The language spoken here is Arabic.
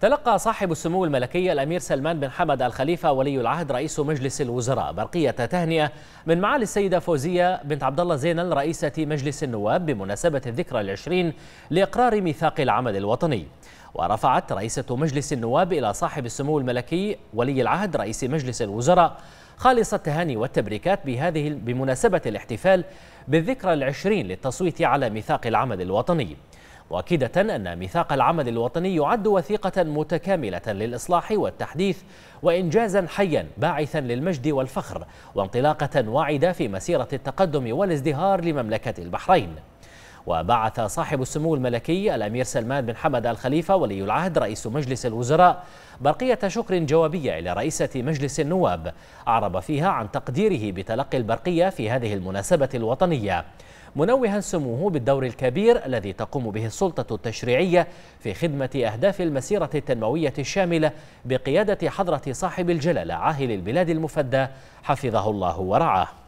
تلقى صاحب السمو الملكي الأمير سلمان بن حمد الخليفة ولي العهد رئيس مجلس الوزراء برقية تهنئة من معالي السيدة فوزية بنت عبد الله زينل رئيسة مجلس النواب بمناسبة الذكرى العشرين لإقرار ميثاق العمل الوطني ورفعت رئيسة مجلس النواب إلى صاحب السمو الملكي ولي العهد رئيس مجلس الوزراء خالص التهاني والتبريكات بهذه بمناسبة الاحتفال بالذكرى العشرين للتصويت على ميثاق العمل الوطني مؤكدة أن ميثاق العمل الوطني يعد وثيقة متكاملة للإصلاح والتحديث وإنجازا حيا باعثا للمجد والفخر وانطلاقة واعدة في مسيرة التقدم والازدهار لمملكة البحرين وبعث صاحب السمو الملكي الأمير سلمان بن حمد آل خليفة ولي العهد رئيس مجلس الوزراء برقية شكر جوابية إلى رئيسة مجلس النواب أعرب فيها عن تقديره بتلقي البرقية في هذه المناسبة الوطنية منوها سموه بالدور الكبير الذي تقوم به السلطة التشريعية في خدمة أهداف المسيرة التنموية الشاملة بقيادة حضرة صاحب الجلالة عاهل البلاد المفدى حفظه الله ورعاه